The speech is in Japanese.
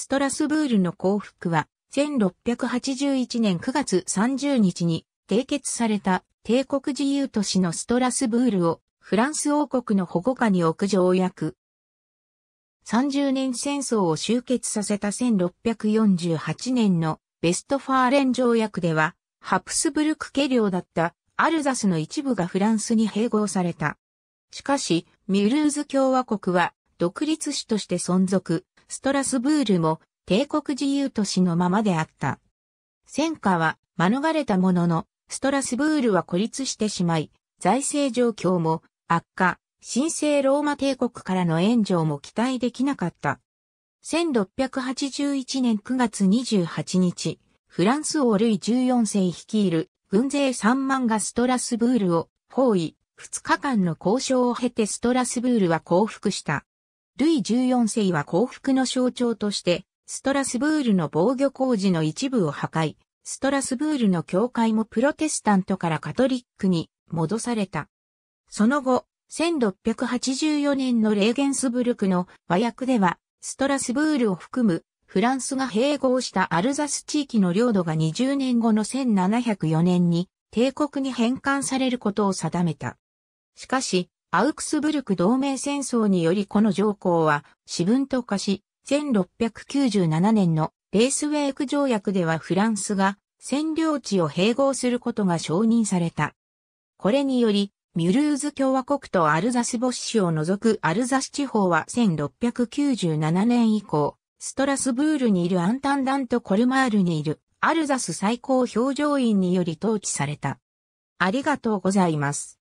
ストラスブールの降伏は、1681年9月30日に締結された帝国自由都市のストラスブールをフランス王国の保護下に置く条約。30年戦争を終結させた1648年のベストファーレン条約では、ハプスブルク家領だったアルザスの一部がフランスに併合された。しかし、ミュルーズ共和国は独立市として存続、ストラスブールも帝国自由都市のままであった。戦火は免れたものの、ストラスブールは孤立してしまい、財政状況も悪化、神聖ローマ帝国からの援助も期待できなかった。1681年9月28日、フランス王ルイ14世率いる軍勢3万がストラスブールを包囲、2日間の交渉を経てストラスブールは降伏した。ルイ14世は幸福の象徴として、ストラスブールの防御工事の一部を破壊、ストラスブールの教会もプロテスタントからカトリックに戻された。その後、1684年のレーゲンスブルクの和訳では、ストラスブールを含むフランスが併合したアルザス地域の領土が20年後の1704年に帝国に返還されることを定めた。しかし、アウクスブルク同盟戦争によりこの条項は、私文と化し、1697年のレースウェイク条約ではフランスが占領地を併合することが承認された。これにより、ミュルーズ共和国とアルザスボッシュを除くアルザス地方は1697年以降、ストラスブールにいるアンタンダント・コルマールにいるアルザス最高表情員により統治された。ありがとうございます。